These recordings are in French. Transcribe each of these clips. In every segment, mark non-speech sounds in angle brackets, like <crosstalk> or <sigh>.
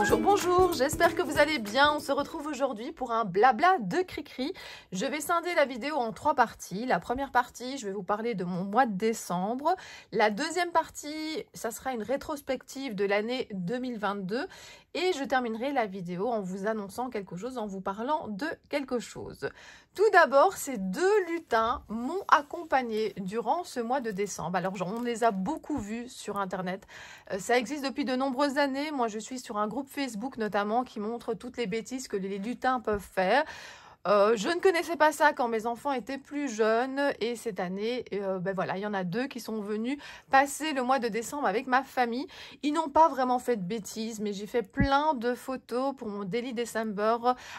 Bonjour, bonjour, j'espère que vous allez bien. On se retrouve aujourd'hui pour un blabla de cri-cri. Je vais scinder la vidéo en trois parties. La première partie, je vais vous parler de mon mois de décembre. La deuxième partie, ça sera une rétrospective de l'année 2022. Et je terminerai la vidéo en vous annonçant quelque chose, en vous parlant de quelque chose. Tout d'abord, ces deux lutins m'ont accompagné durant ce mois de décembre. Alors, on les a beaucoup vus sur Internet. Euh, ça existe depuis de nombreuses années. Moi, je suis sur un groupe Facebook notamment qui montre toutes les bêtises que les lutins peuvent faire. Euh, je ne connaissais pas ça quand mes enfants étaient plus jeunes et cette année, euh, ben voilà, il y en a deux qui sont venus passer le mois de décembre avec ma famille. Ils n'ont pas vraiment fait de bêtises, mais j'ai fait plein de photos pour mon Daily December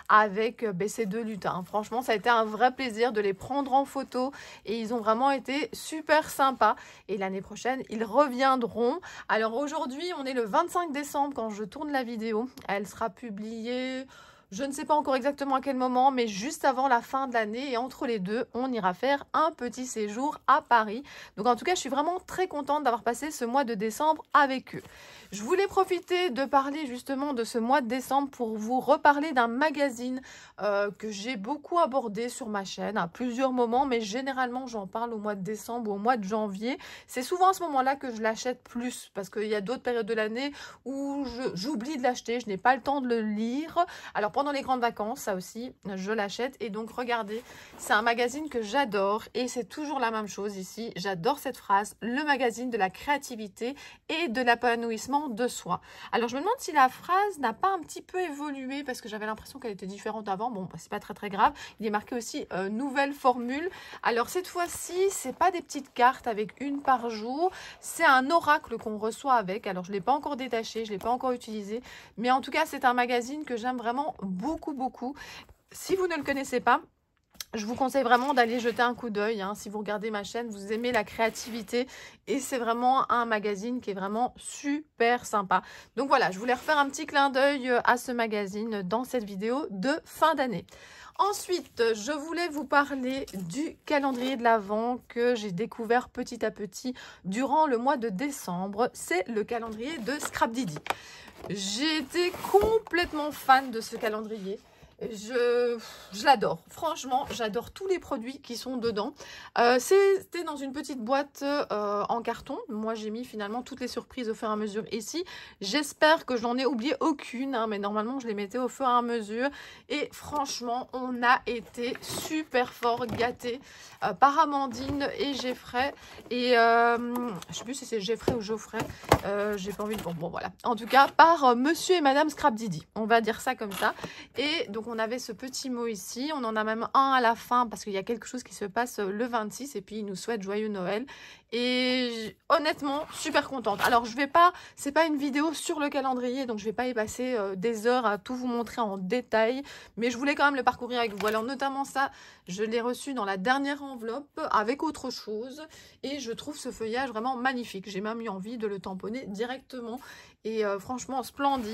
avec euh, bc ben, ces deux lutins. Franchement, ça a été un vrai plaisir de les prendre en photo et ils ont vraiment été super sympas. Et l'année prochaine, ils reviendront. Alors aujourd'hui, on est le 25 décembre quand je tourne la vidéo. Elle sera publiée... Je ne sais pas encore exactement à quel moment, mais juste avant la fin de l'année et entre les deux, on ira faire un petit séjour à Paris. Donc en tout cas, je suis vraiment très contente d'avoir passé ce mois de décembre avec eux. Je voulais profiter de parler justement de ce mois de décembre pour vous reparler d'un magazine euh, que j'ai beaucoup abordé sur ma chaîne à plusieurs moments, mais généralement j'en parle au mois de décembre ou au mois de janvier. C'est souvent à ce moment-là que je l'achète plus parce qu'il y a d'autres périodes de l'année où j'oublie de l'acheter, je n'ai pas le temps de le lire. Alors pour pendant les grandes vacances, ça aussi, je l'achète. Et donc, regardez, c'est un magazine que j'adore et c'est toujours la même chose ici. J'adore cette phrase, le magazine de la créativité et de l'apanouissement de soi. Alors, je me demande si la phrase n'a pas un petit peu évolué parce que j'avais l'impression qu'elle était différente avant. Bon, bah, c'est pas très très grave. Il est marqué aussi euh, nouvelle formule. Alors, cette fois-ci, c'est pas des petites cartes avec une par jour. C'est un oracle qu'on reçoit avec. Alors, je l'ai pas encore détaché, je l'ai pas encore utilisé. Mais en tout cas, c'est un magazine que j'aime vraiment beaucoup, beaucoup. Si vous ne le connaissez pas, je vous conseille vraiment d'aller jeter un coup d'œil. Hein. Si vous regardez ma chaîne, vous aimez la créativité et c'est vraiment un magazine qui est vraiment super sympa. Donc voilà, je voulais refaire un petit clin d'œil euh, à ce magazine dans cette vidéo de fin d'année. Ensuite, je voulais vous parler du calendrier de l'Avent que j'ai découvert petit à petit durant le mois de décembre. C'est le calendrier de Scrap Didi. J'ai été complètement fan de ce calendrier. Je, l'adore. Franchement, j'adore tous les produits qui sont dedans. Euh, c'était dans une petite boîte euh, en carton. Moi, j'ai mis finalement toutes les surprises au fur et à mesure ici. J'espère que je n'en ai oublié aucune, hein, mais normalement, je les mettais au fur et à mesure. Et franchement, on a été super fort gâtés euh, par Amandine et Geoffrey. Et je sais plus si c'est Geoffrey ou Geoffrey. j'ai pas envie de... Bon, bon, voilà. En tout cas, par Monsieur et Madame Scrap Didi. On va dire ça comme ça. Et donc, on avait ce petit mot ici. On en a même un à la fin parce qu'il y a quelque chose qui se passe euh, le 26 et puis il nous souhaite joyeux Noël. Et honnêtement, super contente. Alors je vais pas, c'est pas une vidéo sur le calendrier, donc je vais pas y passer euh, des heures à tout vous montrer en détail. Mais je voulais quand même le parcourir avec vous. Alors notamment ça, je l'ai reçu dans la dernière enveloppe avec autre chose. Et je trouve ce feuillage vraiment magnifique. J'ai même eu envie de le tamponner directement. Et euh, franchement, splendide.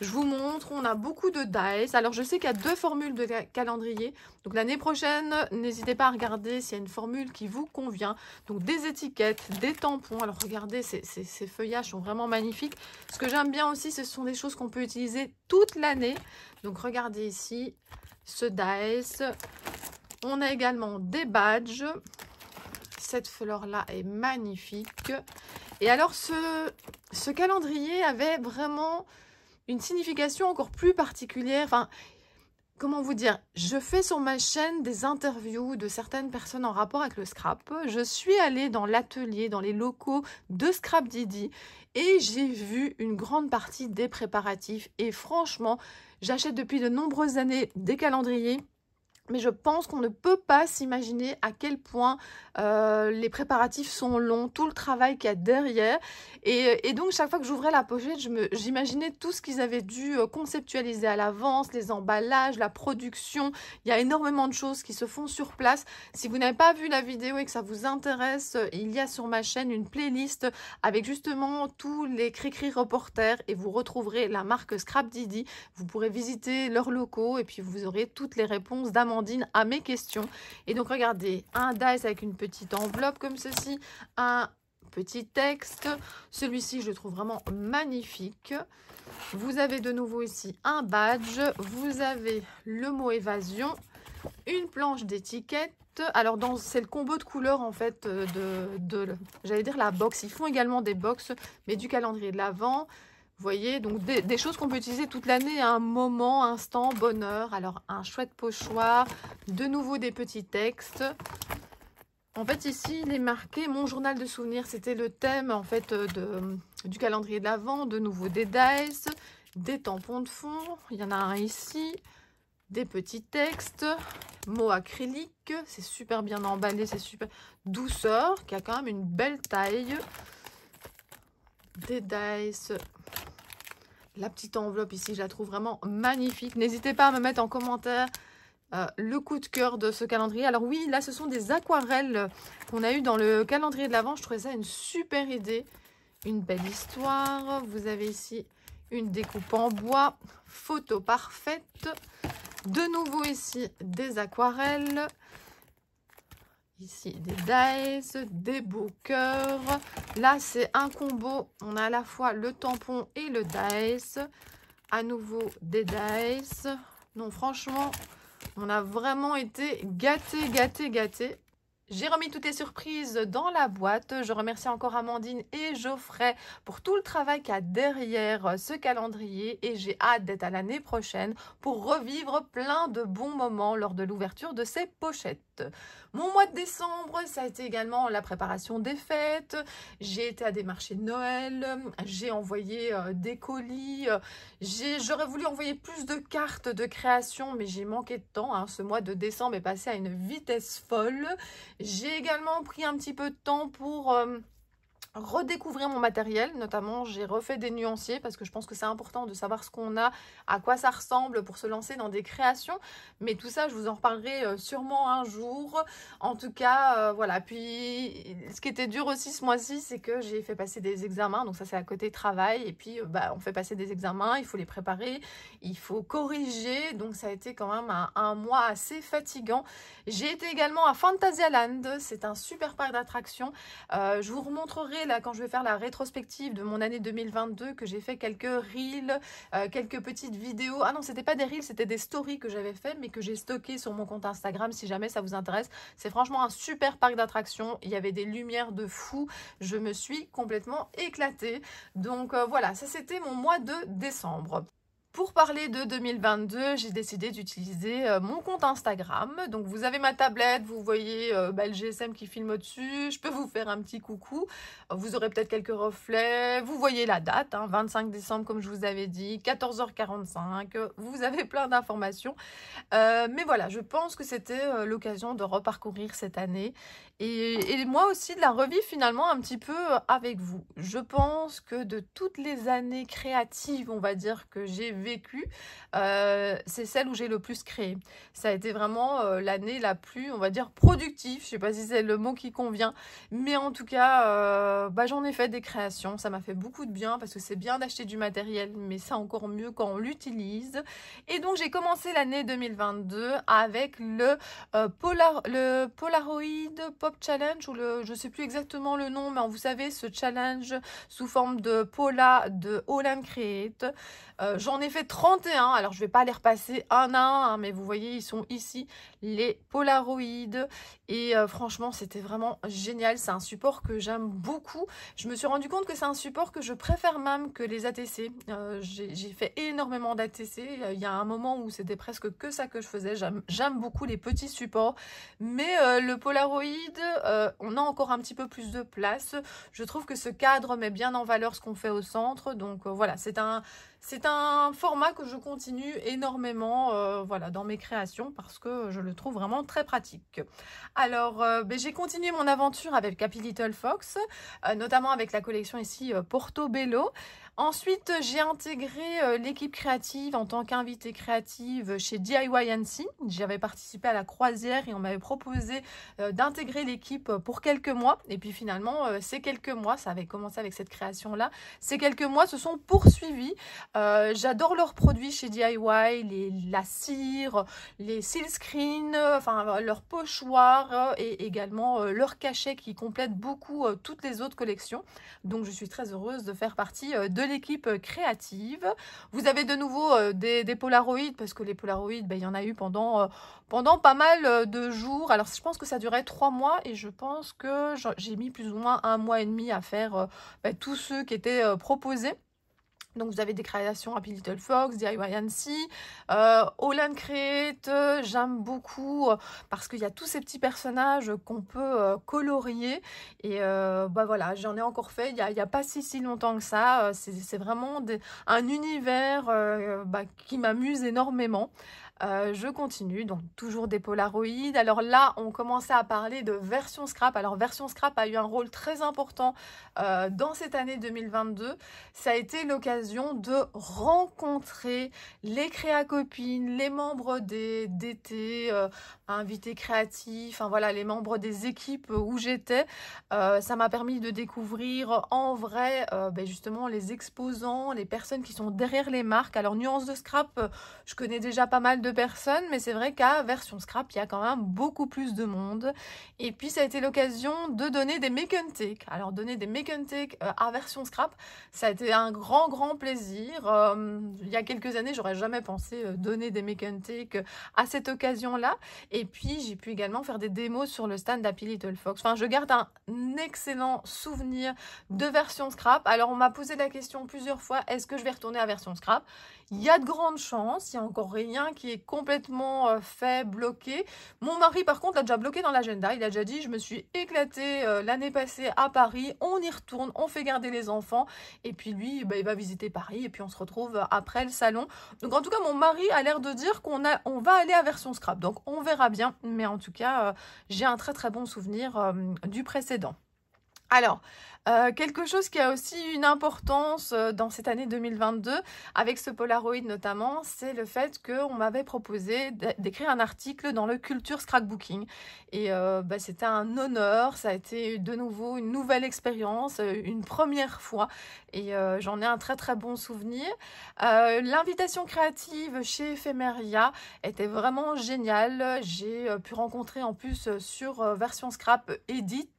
Je vous montre, on a beaucoup de dice. Alors je sais y a deux formules de calendrier. Donc l'année prochaine, n'hésitez pas à regarder s'il y a une formule qui vous convient. Donc des étiquettes, des tampons. Alors regardez, ces, feuillages sont vraiment magnifiques. Ce que j'aime bien aussi, ce sont des choses qu'on peut utiliser toute l'année. Donc regardez ici, ce dice. On a également des badges. Cette fleur-là est magnifique. Et alors ce, ce calendrier avait vraiment une signification encore plus particulière. Enfin, comment vous dire, je fais sur ma chaîne des interviews de certaines personnes en rapport avec le scrap. Je suis allée dans l'atelier, dans les locaux de Scrap Didi et j'ai vu une grande partie des préparatifs. Et franchement, j'achète depuis de nombreuses années des calendriers mais je pense qu'on ne peut pas s'imaginer à quel point euh, les préparatifs sont longs, tout le travail qu'il y a derrière. Et, donc chaque fois que j'ouvrais la pochette, j'imaginais tout ce qu'ils avaient dû euh, conceptualiser à l'avance, les emballages, la production. Il y a énormément de choses qui se font sur place. Si vous n'avez pas vu la vidéo et que ça vous intéresse, euh, il y a sur ma chaîne une playlist avec justement tous les cri reporters et vous retrouverez la marque Scrap Didi. Vous pourrez visiter leurs locaux et puis vous aurez toutes les réponses d'amende à mes questions. Et donc, regardez, un dice avec une petite enveloppe comme ceci, un petit texte. Celui-ci, je trouve vraiment magnifique. Vous avez de nouveau ici un badge. Vous avez le mot évasion, une planche d'étiquette. Alors, dans c'est le combo de couleurs, en fait, euh, de, de j'allais dire la box. Ils font également des box, mais du calendrier de l'Avent vous voyez, donc des, choses qu'on peut utiliser toute l'année, un moment, instant, bonheur. Alors un chouette pochoir, de nouveau des petits textes. En fait, ici, il est marqué mon journal de souvenirs. C'était le thème en fait euh, de, du calendrier de l'Avent, de nouveau des dice, des tampons de fond. Il y en a un ici, des petits textes, mots acryliques. C'est super bien emballé, c'est super douceur, qui a quand même une belle taille des dice. La petite enveloppe ici, je la trouve vraiment magnifique. N'hésitez pas à me mettre en commentaire euh, le coup de cœur de ce calendrier. Alors oui, là, ce sont des aquarelles qu'on a eues dans le calendrier de l'avant Je trouvais ça une super idée. Une belle histoire. Vous avez ici une découpe en bois. Photo parfaite. De nouveau ici, des aquarelles. Ici, des dice, des beaux cœurs. Là, c'est un combo. On a à la fois le tampon et le dice. À nouveau, des dice. Non, franchement, on a vraiment été gâtés, gâtés, gâtés. J'ai remis toutes les surprises dans la boîte. Je remercie encore Amandine et Geoffrey pour tout le travail qu'il y a derrière ce calendrier et j'ai hâte d'être à l'année prochaine pour revivre plein de bons moments lors de l'ouverture de ces pochettes. Mon mois de décembre, ça a été également la préparation des fêtes. J'ai été à des marchés de Noël, j'ai envoyé euh, des colis, j'aurais voulu envoyer plus de cartes de création, mais j'ai manqué de temps. Hein. Ce mois de décembre est passé à une vitesse folle. J'ai également pris un petit peu de temps pour... Euh, redécouvrir mon matériel, notamment j'ai refait des nuanciers parce que je pense que c'est important de savoir ce qu'on a, à quoi ça ressemble pour se lancer dans des créations, mais tout ça je vous en reparlerai euh, sûrement un jour, en tout cas euh, voilà, puis ce qui était dur aussi ce mois-ci c'est que j'ai fait passer des examens, donc ça c'est à côté travail et puis euh, bah, on fait passer des examens, il faut les préparer, il faut corriger, donc ça a été quand même un, mois assez fatigant. J'ai été également à Land, c'est un super parc d'attractions, je vous remontrerai quand je vais faire la rétrospective de mon année 2022, que j'ai fait quelques reels, euh, quelques petites vidéos. Ah non, c'était pas des reels, c'était des stories que j'avais fait, mais que j'ai stocké sur mon compte Instagram, si jamais ça vous intéresse. C'est franchement un super parc d'attractions. Il y avait des lumières de fou. Je me suis complètement éclatée. Donc euh, voilà, ça c'était mon mois de décembre. Pour parler de 2022, j'ai décidé d'utiliser euh, mon compte Instagram. Donc vous avez ma tablette, vous voyez euh, bah, le GSM qui filme au-dessus, je peux vous faire un petit coucou. Vous aurez peut-être quelques reflets, vous voyez la date, 25 hein, décembre comme je vous avais dit, 14h45, vous avez plein d'informations. Euh, mais voilà, je pense que c'était l'occasion de reparcourir cette année et, et moi aussi de la revivre finalement un petit peu avec vous. Je pense que de toutes les années créatives, on va dire que j'ai vu, vécu, euh, c'est celle où j'ai le plus créé. Ça a été vraiment euh, l'année la plus, on va dire, productive. Je sais pas si c'est le mot qui convient, mais en tout cas, euh, bah, j'en ai fait des créations. Ça m'a fait beaucoup de bien parce que c'est bien d'acheter du matériel, mais c'est encore mieux quand on l'utilise. Et donc, j'ai commencé l'année 2022 avec le, Polar, le Polaroid Pop Challenge ou le, je sais plus exactement le nom, mais vous savez, ce challenge sous forme de Pola de Holland Create. Euh, j'en ai fait 31, alors je ne vais pas les repasser un à un, hein, mais vous voyez, ils sont ici, les Polaroid. Et euh, franchement, c'était vraiment génial. C'est un support que j'aime beaucoup. Je me suis rendu compte que c'est un support que je préfère même que les ATC. Euh, j'ai fait énormément d'ATC. Il y a un moment où c'était presque que ça que je faisais. J'aime beaucoup les petits supports. Mais le Polaroid, on a encore un petit peu plus de place. Je trouve que ce cadre met bien en valeur ce qu'on fait au centre. Donc voilà, c'est un c'est un format que je continue énormément euh, voilà, dans mes créations parce que je le trouve vraiment très pratique. Alors, euh, ben, j'ai continué mon aventure avec Happy Little Fox, euh, notamment avec la collection ici Portobello. Ensuite, j'ai intégré euh, l'équipe créative en tant qu'invitée créative chez DIYNC. J'avais participé à la croisière et on m'avait proposé euh, d'intégrer l'équipe euh, pour quelques mois. Et puis finalement, ces quelques mois, ça avait commencé avec cette création-là, ces quelques mois se sont poursuivis. J'adore leurs produits chez DIY, les, la cire, les seal screens, enfin leurs pochoirs et également leur cachet qui complètent beaucoup toutes les autres collections. Donc je suis très heureuse de faire partie de l'équipe euh, créative. Vous avez de nouveau euh, des, des parce que les Polaroids, ben, il y en a eu pendant, euh, pendant pas mal de jours. Alors je pense que ça durait trois mois et je pense que j'ai mis plus ou moins un mois et demi à faire ben, tous ceux qui étaient proposés. Donc vous avez des créations Happy Little Fox, DIYNC, Annecy, euh, Olan euh, j'aime beaucoup euh, parce qu'il y a tous ces petits personnages qu'on peut euh, colorier et bah voilà, j'en ai encore fait il n'y a, pas si si longtemps que ça, c'est vraiment un univers bah, qui m'amuse énormément. Euh, je continue, donc toujours des Polaroids. Alors là, on commençait à parler de version scrap. Alors version scrap a eu un rôle très important euh, dans cette année 2022. Ça a été l'occasion de rencontrer les créacopines, les membres des DT, euh, invités créatifs, enfin voilà, les membres des équipes où j'étais. ça m'a permis de découvrir en vrai ben, justement les exposants, les personnes qui sont derrière les marques. Alors nuance de scrap, je connais déjà pas mal personnes, mais c'est vrai qu'à version scrap, il y a quand même beaucoup plus de monde. Et puis ça a été l'occasion de donner des make and take. Alors donner des make and take euh, à version scrap, ça a été un grand grand plaisir. Euh, il y a quelques années, j'aurais jamais pensé euh, donner des make and take à cette occasion-là. Et puis j'ai pu également faire des démos sur le stand d'Happy Little Fox. Enfin, je garde un excellent souvenir de version scrap. Alors on m'a posé la question plusieurs fois, est-ce que je vais retourner à version scrap Il y a de grandes chances, il y a encore rien qui est complètement euh, fait, bloquer Mon mari, par contre, l'a déjà bloqué dans l'agenda. Il a déjà dit, je me suis éclaté euh, l'année passée à Paris. On y retourne, on fait garder les enfants. Et puis lui, bah, il va visiter Paris et puis on se retrouve après le salon. Donc en tout cas, mon mari a l'air de dire qu'on on va aller à version scrap. Donc on verra bien. Mais en tout cas, euh, j'ai un très très bon souvenir du précédent. Alors, euh, quelque chose qui a aussi une importance euh, dans cette année 2022, avec ce Polaroid notamment, c'est le fait qu'on m'avait proposé d'écrire un article dans le Culture Scrapbooking. Et euh, bah, c'était un honneur, ça a été de nouveau une nouvelle expérience, une première fois. Et j'en ai un très très bon souvenir. L'invitation créative chez Ephemeria était vraiment géniale. J'ai pu rencontrer en plus sur version Scrap Edit,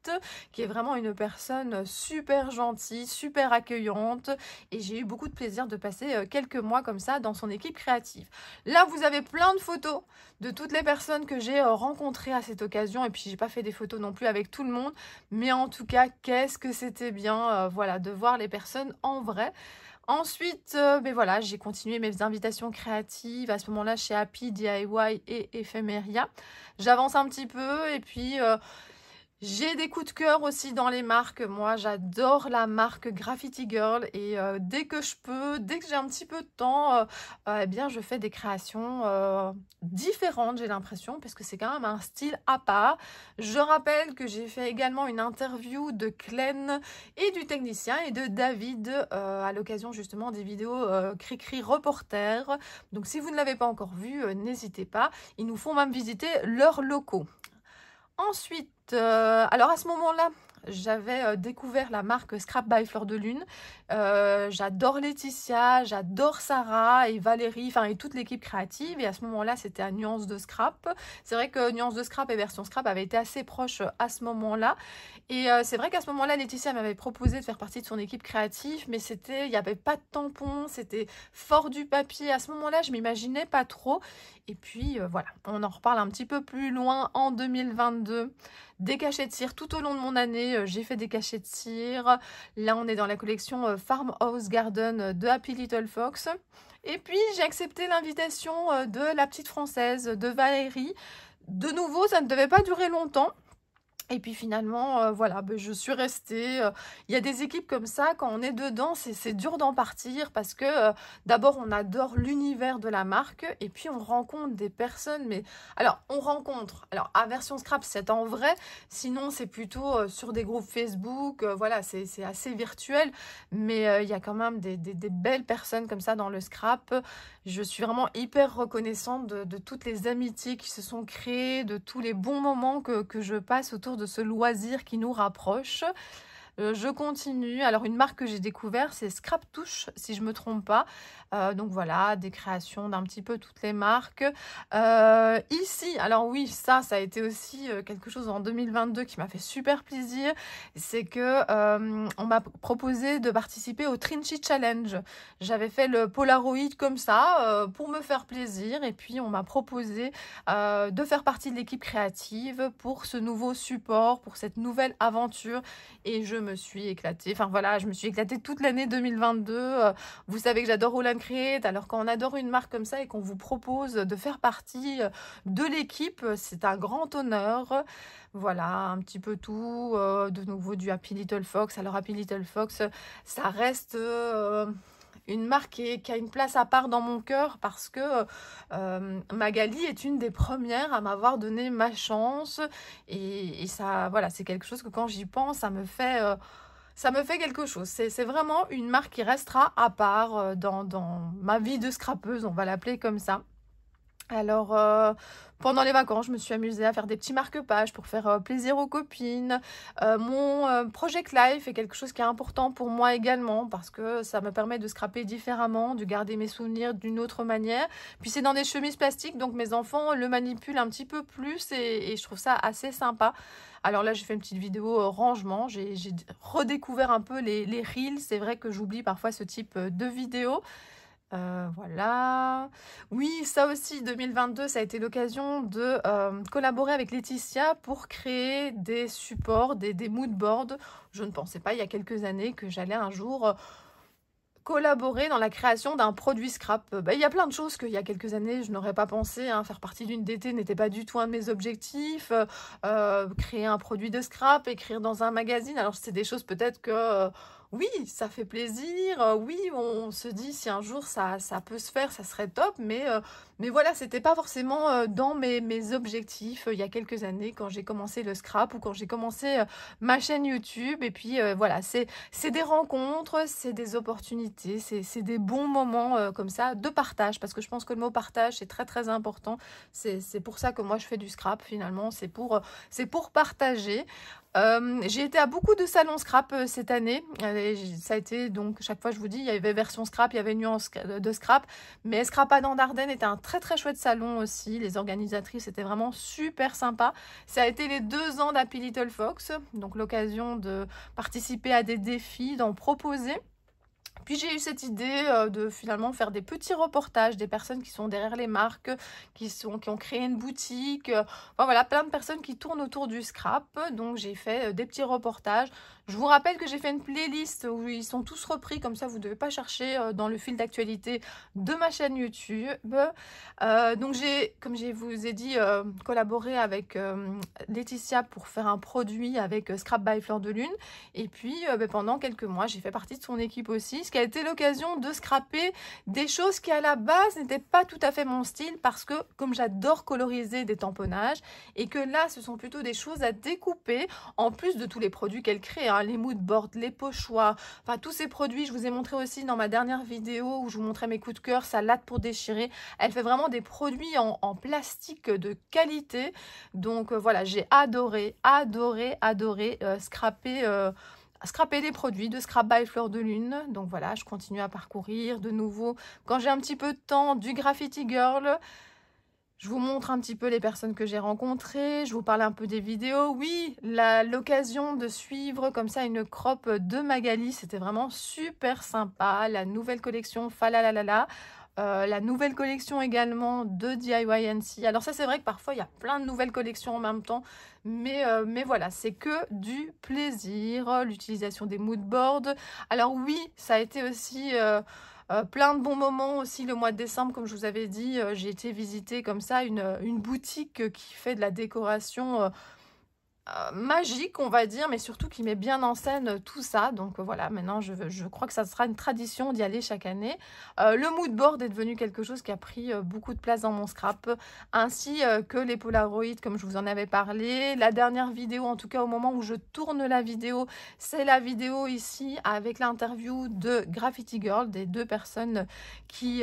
qui est vraiment une personne super gentille, super accueillante et j'ai eu beaucoup de plaisir de passer euh, quelques mois comme ça dans son équipe créative. Là, vous avez plein de photos de toutes les personnes que j'ai euh, rencontrées à cette occasion et puis j'ai pas fait des photos non plus avec tout le monde, mais en tout cas, qu'est-ce que c'était bien euh, voilà de voir les personnes en vrai. Ensuite, mais ben voilà, j'ai continué mes invitations créatives à ce moment-là chez Happy, DIY et Ephemeria. J'avance un petit peu et puis j'ai des coups de cœur aussi dans les marques. Moi, j'adore la marque Graffiti Girl et euh, dès que je peux, dès que j'ai un petit peu de temps, euh, euh, eh bien, je fais des créations différentes, j'ai l'impression, parce que c'est quand même un style à part. Je rappelle que j'ai fait également une interview de Clen et du technicien et de David à l'occasion justement des vidéos Cricri Reporter. Donc, si vous ne l'avez pas encore vu, n'hésitez pas. Ils nous font même visiter leurs locaux. Ensuite, euh, alors à ce moment-là, j'avais euh, découvert la marque Scrap by Fleur de Lune. Euh, j'adore Laetitia, j'adore Sarah et Valérie, enfin et toute l'équipe créative. Et à ce moment-là, c'était à Nuance de Scrap. C'est vrai que Nuance de Scrap et Version Scrap avaient été assez proches euh, à ce moment-là. Et c'est vrai qu'à ce moment-là, Laetitia m'avait proposé de faire partie de son équipe créative, mais c'était, il n'y avait pas de tampon, c'était fort du papier. À ce moment-là, je m'imaginais pas trop. Et puis voilà, on en reparle un petit peu plus loin en 2022. Des cachets de cire tout au long de mon année, euh, j'ai fait des cachets de cire. Là, on est dans la collection euh, Farmhouse Garden euh, de Happy Little Fox. Et puis, j'ai accepté l'invitation de la petite française, de Valérie. De nouveau, ça ne devait pas durer longtemps. Et puis finalement, euh, voilà, ben je suis restée. Euh. Il y a des équipes comme ça, quand on est dedans, c'est dur d'en partir parce que euh, d'abord, on adore l'univers de la marque et puis on rencontre des personnes. Mais alors, on rencontre. Alors, à version scrap, c'est en vrai. Sinon, c'est plutôt sur des groupes Facebook. voilà, c'est assez virtuel. Mais il y a quand même des, des, belles personnes comme ça dans le scrap. Je suis vraiment hyper reconnaissante de, de toutes les amitiés qui se sont créées, de tous les bons moments que, que je passe autour de ce loisir qui nous rapproche. Euh, je continue. Alors, une marque que j'ai découverte, c'est Scrap Touche, si je ne me trompe pas. Euh, donc voilà, des créations d'un petit peu toutes les marques. Euh, ici, alors oui, ça, ça a été aussi quelque chose en 2022 qui m'a fait super plaisir. C'est que on m'a proposé de participer au Trinchy Challenge. J'avais fait le Polaroid comme ça pour me faire plaisir. Et puis, on m'a proposé de faire partie de l'équipe créative pour ce nouveau support, pour cette nouvelle aventure. Et je suis éclatée. Enfin voilà, je me suis éclatée toute l'année 2022. Euh, vous savez que j'adore Roland Create. Alors quand on adore une marque comme ça et qu'on vous propose de faire partie euh, de l'équipe, euh, c'est un grand honneur. Voilà, un petit peu tout. de nouveau du Happy Little Fox. Alors Happy Little Fox, ça reste une marque qui, a une place à part dans mon cœur parce que euh, euh, Magali est une des premières à m'avoir donné ma chance et, ça voilà c'est quelque chose que quand j'y pense ça me fait euh, ça me fait quelque chose. C'est vraiment une marque qui restera à part dans, dans ma vie de scrapeuse, on va l'appeler comme ça. Alors, euh, pendant les vacances, je me suis amusée à faire des petits marque-pages pour faire euh, plaisir aux copines. Euh, mon Project Life est quelque chose qui est important pour moi également parce que ça me permet de scraper différemment, de garder mes souvenirs d'une autre manière. Puis c'est dans des chemises plastiques, donc mes enfants le manipulent un petit peu plus et, je trouve ça assez sympa. Alors là, j'ai fait une petite vidéo rangement. J'ai redécouvert un peu les, les reels. C'est vrai que j'oublie parfois ce type de vidéo. Euh, voilà. Oui, ça aussi, 2022, ça a été l'occasion de euh, collaborer avec Laetitia pour créer des supports, des, moodboards. mood boards. Je ne pensais pas il y a quelques années que j'allais un jour euh, collaborer dans la création d'un produit scrap. Bah, il y a plein de choses qu'il y a quelques années, je n'aurais pas pensé. Hein. Faire partie d'une DT n'était pas du tout un de mes objectifs. créer un produit de scrap, écrire dans un magazine. Alors, c'est des choses peut-être que oui, ça fait plaisir, euh, oui, on se dit si un jour ça, peut se faire, ça serait top, mais, euh, mais voilà, c'était pas forcément euh, dans mes, mes, objectifs il y a quelques années quand j'ai commencé le scrap ou quand j'ai commencé ma chaîne YouTube. Et puis voilà, c'est des rencontres, c'est des opportunités, c'est des bons moments comme ça de partage, parce que je pense que le mot partage c'est très très important. C'est pour ça que moi je fais du scrap finalement, c'est pour, pour partager. Euh, j'ai été à beaucoup de salons scrap euh, cette année. Euh, ça a été donc, chaque fois je vous dis, il y avait version scrap, il y avait nuance de scrap. Mais dans d'Ardenne était un très très chouette salon aussi. Les organisatrices étaient vraiment super sympas. Ça a été les deux ans d'Happy Little Fox, donc l'occasion de participer à des défis, d'en proposer. Puis j'ai eu cette idée euh, de finalement faire des petits reportages des personnes qui sont derrière les marques, qui, sont, qui ont créé une boutique. Euh, voilà, plein de personnes qui tournent autour du scrap. Donc j'ai fait euh, des petits reportages je vous rappelle que j'ai fait une playlist où ils sont tous repris, comme ça vous ne devez pas chercher euh, dans le fil d'actualité de ma chaîne YouTube. Euh, donc j'ai, comme je vous ai dit, euh, collaboré avec Laetitia pour faire un produit avec Scrap by Fleur de Lune. Et puis ben, pendant quelques mois, j'ai fait partie de son équipe aussi, ce qui a été l'occasion de scraper des choses qui à la base n'étaient pas tout à fait mon style parce que comme j'adore coloriser des tamponnages et que là ce sont plutôt des choses à découper en plus de tous les produits qu'elle crée. Hein. Hein, les mood boards, les pochoirs, enfin tous ces produits. Je vous ai montré aussi dans ma dernière vidéo où je vous montrais mes coups de cœur, ça latte pour déchirer. Elle fait vraiment des produits en, plastique de qualité. Donc euh, voilà, j'ai adoré, adoré, adoré euh, scraper euh, scraper des produits de Scrap by Fleur de Lune. Donc voilà, je continue à parcourir de nouveau. Quand j'ai un petit peu de temps, du Graffiti Girl, je vous montre un petit peu les personnes que j'ai rencontrées, je vous parle un peu des vidéos. Oui, l'occasion de suivre comme ça une crop de Magali, c'était vraiment super sympa. La nouvelle collection Falalalala, euh, la nouvelle collection également de DIYNC. Alors ça c'est vrai que parfois il y a plein de nouvelles collections en même temps, mais, euh, mais voilà, c'est que du plaisir, l'utilisation des moodboards. Alors oui, ça a été aussi... Euh, euh, plein de bons moments aussi le mois de décembre, comme je vous avais dit, euh, j'ai été visiter comme ça une, une, boutique qui fait de la décoration euh, euh, magique, on va dire, mais surtout qui met bien en scène tout ça. Donc euh, voilà, maintenant, je, je crois que ça sera une tradition d'y aller chaque année. Euh, le mood board est devenu quelque chose qui a pris beaucoup de place dans mon scrap, ainsi que les Polaroids, comme je vous en avais parlé. La dernière vidéo, en tout cas au moment où je tourne la vidéo, c'est la vidéo ici avec l'interview de Graffiti Girl, des deux personnes qui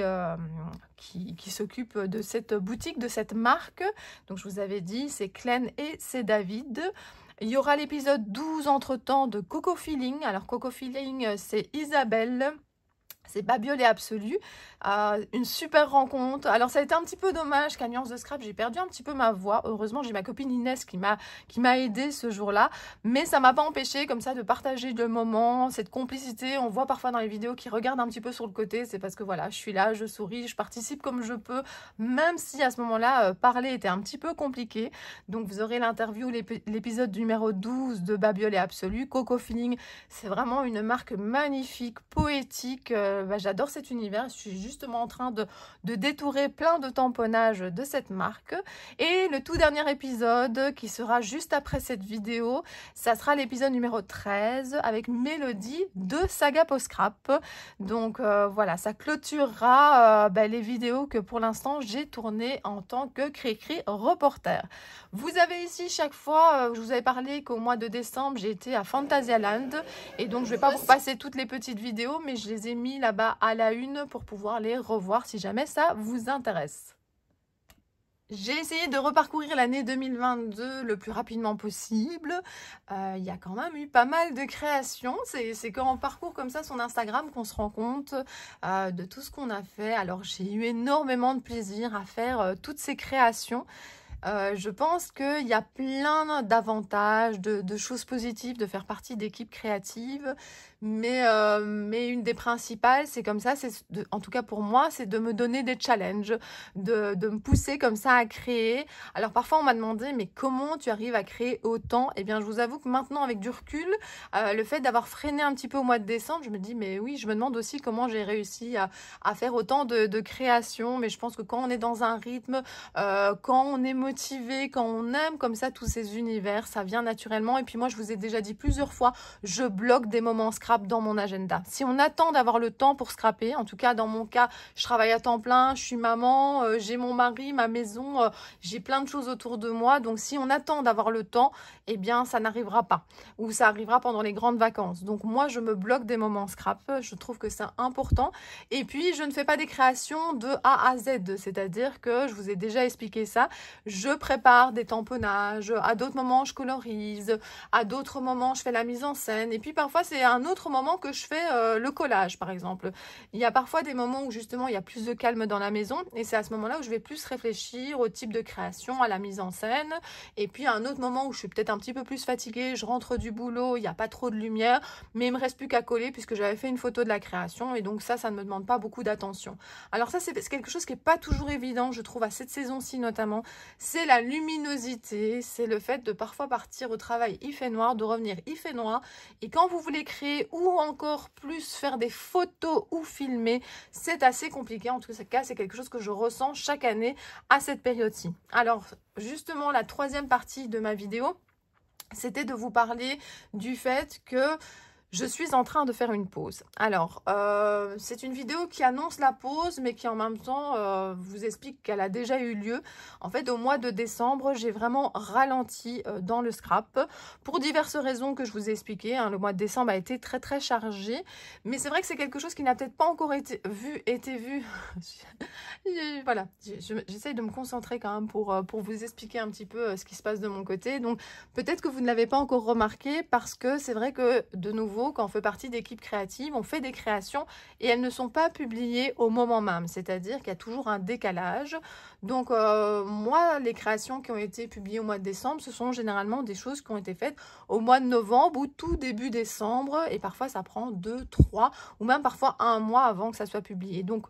qui, s'occupe de cette boutique, de cette marque. Donc je vous avais dit, c'est Clen et c'est David. Il y aura l'épisode 12 entre-temps de Coco Feeling. Alors Coco Feeling, euh, c'est Isabelle c'est Babiole et Absolu. Euh, une super rencontre. Alors, ça a été un petit peu dommage qu'à Nuance de Scrap, j'ai perdu un petit peu ma voix. Heureusement, j'ai ma copine Inès qui m'a, qui aidée ce jour-là. Mais ça m'a pas empêché, comme ça, de partager le moment, cette complicité. On voit parfois dans les vidéos qui regardent un petit peu sur le côté. C'est parce que voilà, je suis là, je souris, je participe comme je peux. Même si à ce moment-là, euh, parler était un petit peu compliqué. Donc, vous aurez l'interview, l'épisode numéro 12 de Babiole et Absolu. Coco Feeling, c'est vraiment une marque magnifique, poétique. Euh, euh, bah, j'adore cet univers. Je suis justement en train de, détourer plein de tamponnages de cette marque. Et le tout dernier épisode qui sera juste après cette vidéo, ça sera l'épisode numéro 13 avec Mélodie de Saga post Donc euh, voilà, ça clôturera euh, bah, les vidéos que pour l'instant j'ai tournées en tant que Cricri reporter. Vous avez ici chaque fois, je vous avais parlé qu'au mois de décembre j'étais à Fantasia Land et donc je vais pas vous passer toutes les petites vidéos mais je les ai mis là-bas à la une pour pouvoir les revoir si jamais ça vous intéresse. J'ai essayé de reparcourir l'année 2022 le plus rapidement possible. Euh, il y a quand même eu pas mal de créations. C'est quand on parcourt comme ça son Instagram qu'on se rend compte euh, de tout ce qu'on a fait. Alors j'ai eu énormément de plaisir à faire euh, toutes ces créations. je pense qu'il y a plein d'avantages, de, de, choses positives de faire partie d'équipes créatives. Mais, euh, mais une des principales, c'est comme ça, c'est en tout cas pour moi, c'est de me donner des challenges, de, de, me pousser comme ça à créer. Alors parfois on m'a demandé, mais comment tu arrives à créer autant Eh bien je vous avoue que maintenant avec du recul, euh, le fait d'avoir freiné un petit peu au mois de décembre, je me dis, mais oui, je me demande aussi comment j'ai réussi à, à, faire autant de, de créations. Mais je pense que quand on est dans un rythme, euh, quand on est motivé, quand on aime comme ça tous ces univers, ça vient naturellement. Et puis moi, je vous ai déjà dit plusieurs fois, je bloque des moments scrap dans mon agenda. Si on attend d'avoir le temps pour scraper, en tout cas dans mon cas, je travaille à temps plein, je suis maman, euh, j'ai mon mari, ma maison, euh, j'ai plein de choses autour de moi. Donc si on attend d'avoir le temps, eh bien ça n'arrivera pas. Ou ça arrivera pendant les grandes vacances. Donc moi, je me bloque des moments scrap. Je trouve que c'est important. Et puis, je ne fais pas des créations de A à Z. C'est-à-dire que, je vous ai déjà expliqué ça, je prépare des tamponnages. À d'autres moments, je colorise. À d'autres moments, je fais la mise en scène. Et puis parfois, c'est un autre moment que je fais euh, le collage, par exemple. Il y a parfois des moments où justement il y a plus de calme dans la maison et c'est à ce moment-là où je vais plus réfléchir au type de création, à la mise en scène. Et puis à un autre moment où je suis peut-être un petit peu plus fatiguée, je rentre du boulot, il n'y a pas trop de lumière, mais il me reste plus qu'à coller puisque j'avais fait une photo de la création et donc ça, ça ne me demande pas beaucoup d'attention. Alors ça, c'est quelque chose qui n'est pas toujours évident, je trouve, à cette saison-ci notamment. C'est la luminosité, c'est le fait de parfois partir au travail, il fait noir, de revenir, il fait noir. Et quand vous voulez créer ou encore plus faire des photos ou filmer. C'est assez compliqué. En tout cas, c'est quelque chose que je ressens chaque année à cette période-ci. Alors, justement, la troisième partie de ma vidéo, c'était de vous parler du fait que je suis en train de faire une pause. Alors, euh, c'est une vidéo qui annonce la pause, mais qui en même temps euh, vous explique qu'elle a déjà eu lieu. En fait, au mois de décembre, j'ai vraiment ralenti euh, dans le scrap pour diverses raisons que je vous ai expliquées. Hein. Le mois de décembre a été très très chargé, mais c'est vrai que c'est quelque chose qui n'a peut-être pas encore été vu. Été vu. <laughs> voilà, j'essaye de me concentrer quand même pour, pour vous expliquer un petit peu ce qui se passe de mon côté. Donc, peut-être que vous ne l'avez pas encore remarqué parce que c'est vrai que de nouveau, quand on fait partie d'équipes créatives, on fait des créations et elles ne sont pas publiées au moment même. C'est-à-dire qu'il y a toujours un décalage. Donc euh, moi, les créations qui ont été publiées au mois de décembre, ce sont généralement des choses qui ont été faites au mois de novembre ou tout début décembre. Et parfois, ça prend deux, trois ou même parfois un mois avant que ça soit publié. Donc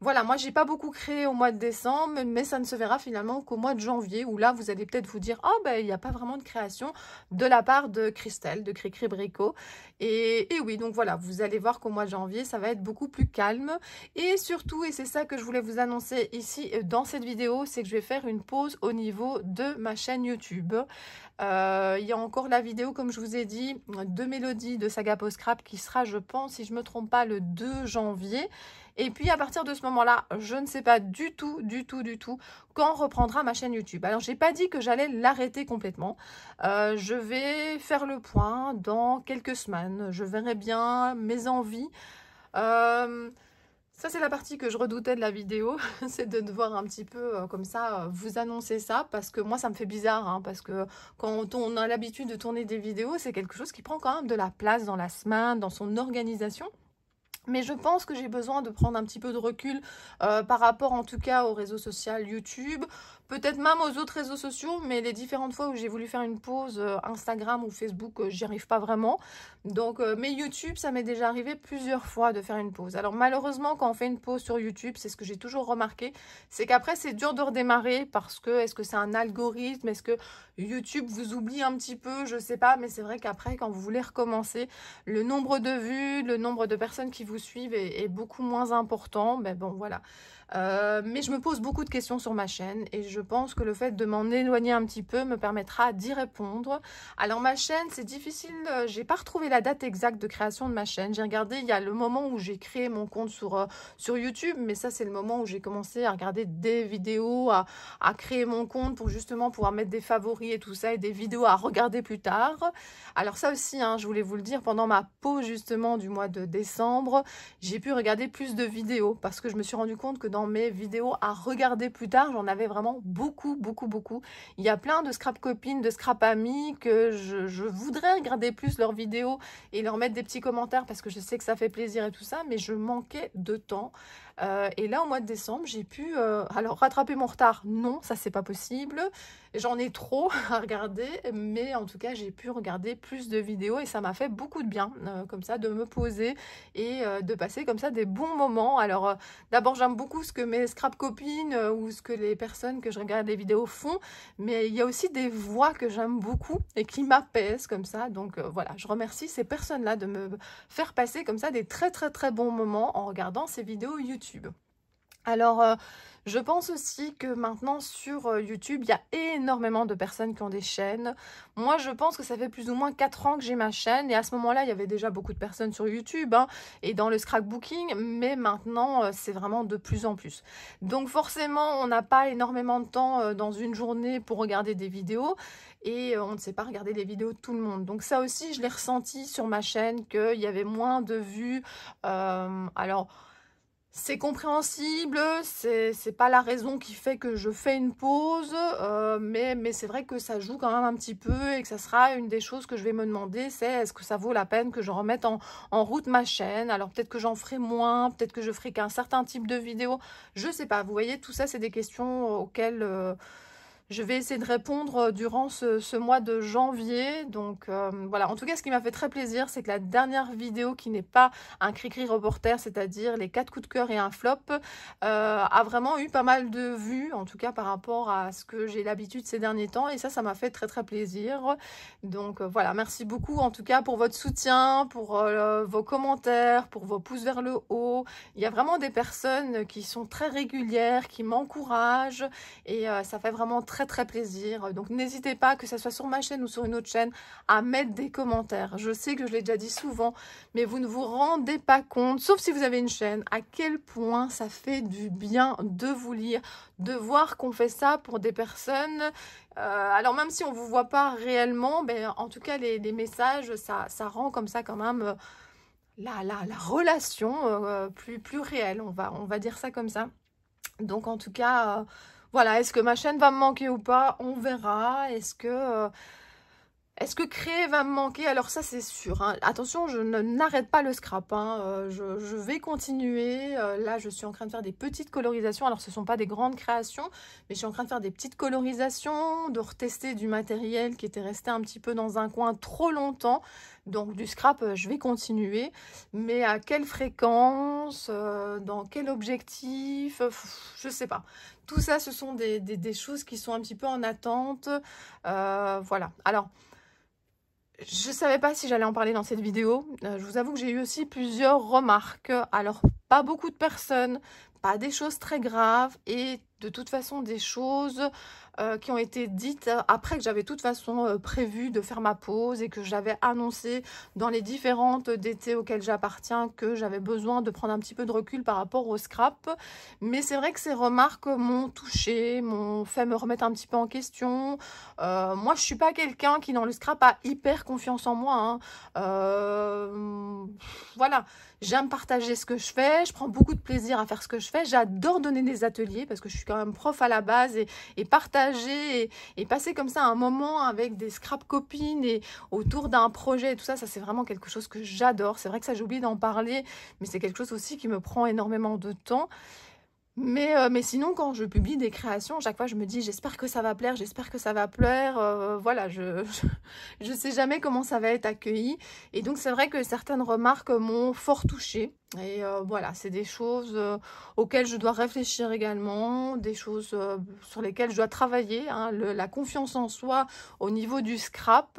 voilà, moi j'ai pas beaucoup créé au mois de décembre, mais ça ne se verra finalement qu'au mois de janvier, où là vous allez peut-être vous dire, oh ben il n'y a pas vraiment de création de la part de Christelle, de Cricri Brico. Et, oui, donc voilà, vous allez voir qu'au mois de janvier, ça va être beaucoup plus calme. Et surtout, et c'est ça que je voulais vous annoncer ici euh, dans cette vidéo, c'est que je vais faire une pause au niveau de ma chaîne YouTube. Euh, il y a encore la vidéo, comme je vous ai dit, de Mélodie de Saga Post qui sera, je pense, si je ne me trompe pas, le 2 janvier. Et puis à partir de ce moment-là, je ne sais pas du tout, du tout, du tout quand reprendra ma chaîne YouTube. Alors j'ai pas dit que j'allais l'arrêter complètement. Euh, je vais faire le point dans quelques semaines je verrai bien mes envies. Euh, ça, c'est la partie que je redoutais de la vidéo, <laughs> c'est de devoir un petit peu euh, comme ça euh, vous annoncer ça, parce que moi, ça me fait bizarre, hein, parce que quand on a l'habitude de tourner des vidéos, c'est quelque chose qui prend quand même de la place dans la semaine, dans son organisation. Mais je pense que j'ai besoin de prendre un petit peu de recul par rapport en tout cas au réseau social YouTube Peut-être même aux autres réseaux sociaux, mais les différentes fois où j'ai voulu faire une pause euh, Instagram ou Facebook, euh, j'y arrive pas vraiment. Donc, euh, mais YouTube, ça m'est déjà arrivé plusieurs fois de faire une pause. Alors malheureusement, quand on fait une pause sur YouTube, c'est ce que j'ai toujours remarqué, c'est qu'après c'est dur de redémarrer parce que est-ce que c'est un algorithme, est-ce que YouTube vous oublie un petit peu, je sais pas, mais c'est vrai qu'après quand vous voulez recommencer, le nombre de vues, le nombre de personnes qui vous suivent est, est beaucoup moins important. Mais ben bon, voilà. Euh, mais je me pose beaucoup de questions sur ma chaîne et je pense que le fait de m'en éloigner un petit peu me permettra d'y répondre. Alors ma chaîne, c'est difficile, euh, j'ai pas retrouvé la date exacte de création de ma chaîne. J'ai regardé il y a le moment où j'ai créé mon compte sur, euh, sur YouTube, mais ça c'est le moment où j'ai commencé à regarder des vidéos, à, à, créer mon compte pour justement pouvoir mettre des favoris et tout ça et des vidéos à regarder plus tard. Alors ça aussi, hein, je voulais vous le dire, pendant ma pause justement du mois de décembre, j'ai pu regarder plus de vidéos parce que je me suis rendu compte que dans mes vidéos à regarder plus tard. J'en avais vraiment beaucoup, beaucoup, beaucoup. Il y a plein de scrap copines, de scrap amis que je, voudrais regarder plus leurs vidéos et leur mettre des petits commentaires parce que je sais que ça fait plaisir et tout ça, mais je manquais de temps. Euh, et là, au mois de décembre, j'ai pu... Euh, alors, rattraper mon retard, non, ça c'est pas possible. J'en ai trop <laughs> à regarder, mais en tout cas, j'ai pu regarder plus de vidéos et ça m'a fait beaucoup de bien, euh, comme ça, de me poser et euh, de passer comme ça des bons moments. Alors, euh, d'abord, j'aime beaucoup ce que mes scrap copines ou ce que les personnes que je regarde les vidéos font, mais il y a aussi des voix que j'aime beaucoup et qui m'apaisent comme ça. Donc, voilà, je remercie ces personnes-là de me faire passer comme ça des très, très, très bons moments en regardant ces vidéos YouTube. Alors, je pense aussi que maintenant sur euh, YouTube, il y a énormément de personnes qui ont des chaînes. Moi, je pense que ça fait plus ou moins 4 ans que j'ai ma chaîne et à ce moment-là, il y avait déjà beaucoup de personnes sur YouTube hein, et dans le scrapbooking, mais maintenant, euh, c'est vraiment de plus en plus. Donc forcément, on n'a pas énormément de temps euh, dans une journée pour regarder des vidéos et on ne sait pas regarder des vidéos de tout le monde. Donc ça aussi, je l'ai ressenti sur ma chaîne qu'il y avait moins de vues. alors c'est compréhensible, c'est pas la raison qui fait que je fais une pause, euh, mais, mais c'est vrai que ça joue quand même un petit peu et que ça sera une des choses que je vais me demander, c'est est-ce que ça vaut la peine que je remette en, route ma chaîne Alors peut-être que j'en ferai moins, peut-être que je ferai qu'un certain type de vidéo, je sais pas, vous voyez, tout ça c'est des questions euh, auxquelles... Euh, je vais essayer de répondre euh, durant ce, mois de janvier. Donc euh, voilà, en tout cas, ce qui m'a fait très plaisir, c'est que la dernière vidéo qui n'est pas un cri-cri reporter, c'est-à-dire les quatre coups de cœur et un flop, euh, a vraiment eu pas mal de vues, en tout cas par rapport à ce que j'ai l'habitude ces derniers temps. Et ça, ça m'a fait très très plaisir. Donc voilà, merci beaucoup en tout cas pour votre soutien, pour vos commentaires, pour vos pouces vers le haut. Il y a vraiment des personnes qui sont très régulières, qui m'encouragent et ça fait vraiment très très très plaisir. Donc n'hésitez pas, que ce soit sur ma chaîne ou sur une autre chaîne, à mettre des commentaires. Je sais que je l'ai déjà dit souvent, mais vous ne vous rendez pas compte, sauf si vous avez une chaîne, à quel point ça fait du bien de vous lire, de voir qu'on fait ça pour des personnes. Euh, alors même si on vous voit pas réellement, ben, en tout cas les, messages, ça, ça, rend comme ça quand même... la, relation euh, plus, plus réelle, on va, on va dire ça comme ça. Donc en tout cas, euh, voilà, est-ce que ma chaîne va me manquer ou pas On verra. Est-ce que... Euh, est-ce que créer va me manquer Alors ça c'est sûr. Hein. Attention, je n'arrête pas le scrap. Hein. Euh, je, vais continuer. Euh, là, je suis en train de faire des petites colorisations. Alors ce ne sont pas des grandes créations, mais je suis en train de faire des petites colorisations, de retester du matériel qui était resté un petit peu dans un coin trop longtemps. Donc du scrap, euh, je vais continuer, mais à quelle fréquence, euh, dans quel objectif, euh, je ne sais pas. Tout ça, ce sont des, choses qui sont un petit peu en attente. voilà. Alors, je ne savais pas si j'allais en parler dans cette vidéo. je vous avoue que j'ai eu aussi plusieurs remarques. Alors, pas beaucoup de personnes, pas des choses très graves et de toute façon des choses euh, qui ont été dites euh, après que j'avais de toute façon euh, prévu de faire ma pause et que j'avais annoncé dans les différentes d'été auxquelles j'appartiens que j'avais besoin de prendre un petit peu de recul par rapport au scrap. Mais c'est vrai que ces remarques m'ont touché, m'ont fait me remettre un petit peu en question. moi, je suis pas quelqu'un qui dans le scrap a hyper confiance en moi. Hein. voilà J'aime partager ce que je fais, je prends beaucoup de plaisir à faire ce que je fais. J'adore donner des ateliers parce que je suis quand même prof à la base et, partager et, et, passer comme ça un moment avec des scrap copines et autour d'un projet et tout ça, ça c'est vraiment quelque chose que j'adore. C'est vrai que ça j'oublie d'en parler, mais c'est quelque chose aussi qui me prend énormément de temps. Mais, euh, mais sinon, quand je publie des créations, à chaque fois je me dis j'espère que ça va plaire, j'espère que ça va plaire. Euh, voilà, je, je, sais jamais comment ça va être accueilli. Et donc c'est vrai que certaines remarques m'ont fort touchée. Et euh, voilà, c'est des choses auxquelles je dois réfléchir également, des choses sur lesquelles je dois travailler. Hein, la confiance en soi au niveau du scrap.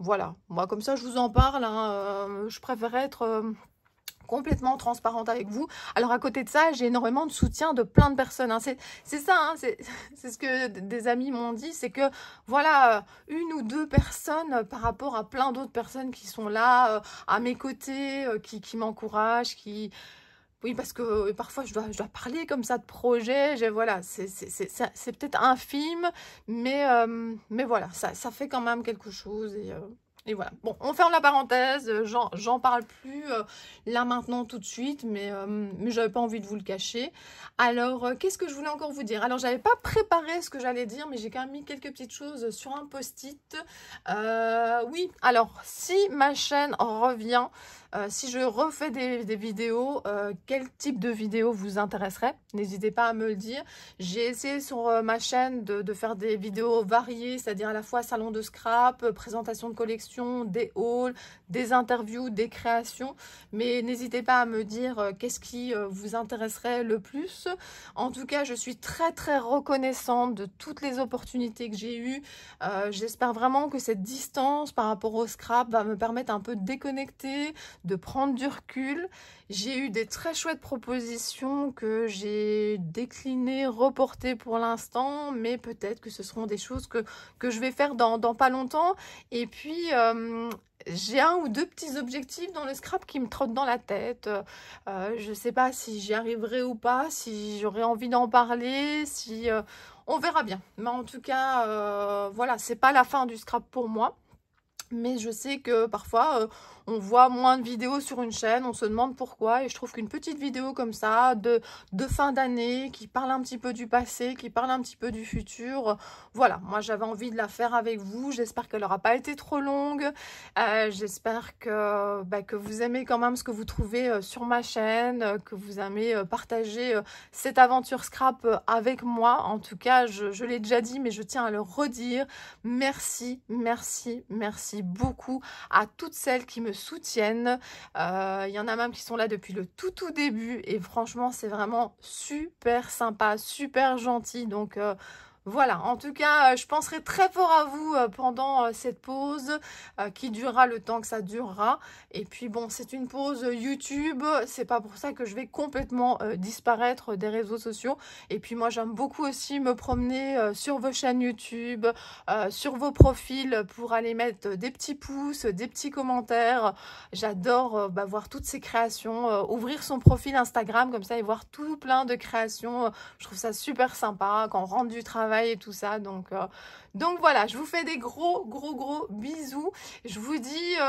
voilà, moi comme ça je vous en parle. Hein, je préfère être complètement transparente avec vous. Alors à côté de ça, j'ai énormément de soutien de plein de personnes. Hein. C'est ça, hein. <laughs> c'est ce que des amis m'ont dit, c'est que voilà, euh, une ou deux personnes euh, par rapport à plein d'autres personnes qui sont là, euh, à mes côtés, qui, m'encouragent, qui... Oui, parce que parfois je dois, parler comme ça de projet. Je, voilà, c'est peut-être infime, mais, mais voilà, ça, ça, fait quand même quelque chose. Et, et voilà. Bon, on ferme la parenthèse. Euh, j'en parle plus euh, là maintenant tout de suite, euh, mais, j'avais pas envie de vous le cacher. Alors, qu'est-ce que je voulais encore vous dire Alors, j'avais pas préparé ce que j'allais dire, mais j'ai quand même mis quelques petites choses sur un post-it. oui, alors, si ma chaîne revient, euh, si je refais des, vidéos, euh, quel type de vidéo vous intéresserait N'hésitez pas à me le dire. J'ai essayé sur euh, ma chaîne de, de, faire des vidéos variées, c'est-à-dire à la fois salon de scrap, présentation de collection, des hauls, des interviews, des créations. Mais n'hésitez pas à me dire qu'est-ce qui vous intéresserait le plus. En tout cas, je suis très très reconnaissante de toutes les opportunités que j'ai eues. J'espère vraiment que cette distance par rapport au scrap va me permettre un peu de déconnecter, de prendre du recul. J'ai eu des très chouettes propositions que j'ai déclinées, reportées pour l'instant, mais peut-être que ce seront des choses que, je vais faire dans, pas longtemps. Et puis, euh, j'ai un ou deux petits objectifs dans le scrap qui me trottent dans la tête. Euh, je ne sais pas si j'y arriverai ou pas, si j'aurai envie d'en parler, si... Euh, on verra bien. Mais en tout cas, euh, voilà, c'est pas la fin du scrap pour moi. Mais je sais que parfois, on voit moins de vidéos sur une chaîne, on se demande pourquoi. Et je trouve qu'une petite vidéo comme ça, de, fin d'année, qui parle un petit peu du passé, qui parle un petit peu du futur, voilà, moi j'avais envie de la faire avec vous. J'espère qu'elle n'aura pas été trop longue. Euh, j'espère que, bah, que vous aimez quand même ce que vous trouvez euh, sur ma chaîne, euh, que vous aimez partager cette aventure scrap avec moi. En tout cas, je l'ai déjà dit, mais je tiens à le redire. Merci, merci, merci beaucoup à toutes celles qui me soutiennent. Il euh, y en a même qui sont là depuis le tout tout début et franchement c'est vraiment super sympa, super gentil. Donc euh, voilà, en tout cas, euh, je penserai très fort à vous euh, pendant euh, cette pause qui durera le temps que ça durera. Et puis bon, c'est une pause YouTube, c'est pas pour ça que je vais complètement disparaître des réseaux sociaux. Et puis moi, j'aime beaucoup aussi me promener sur vos chaînes YouTube, sur vos profils pour aller mettre des petits pouces, des petits commentaires. J'adore bah, voir toutes ces créations, ouvrir son profil Instagram comme ça et voir tout plein de créations. Je trouve ça super sympa quand on rentre du travail et tout ça. Donc, euh, donc voilà, je vous fais des gros, gros, gros bisous. Je vous dis euh,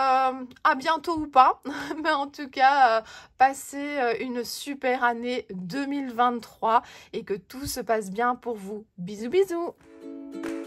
à bientôt ou pas. <laughs> Mais en tout cas, euh, passez une super année 2023 et que tout se passe bien pour vous. Bisous, bisous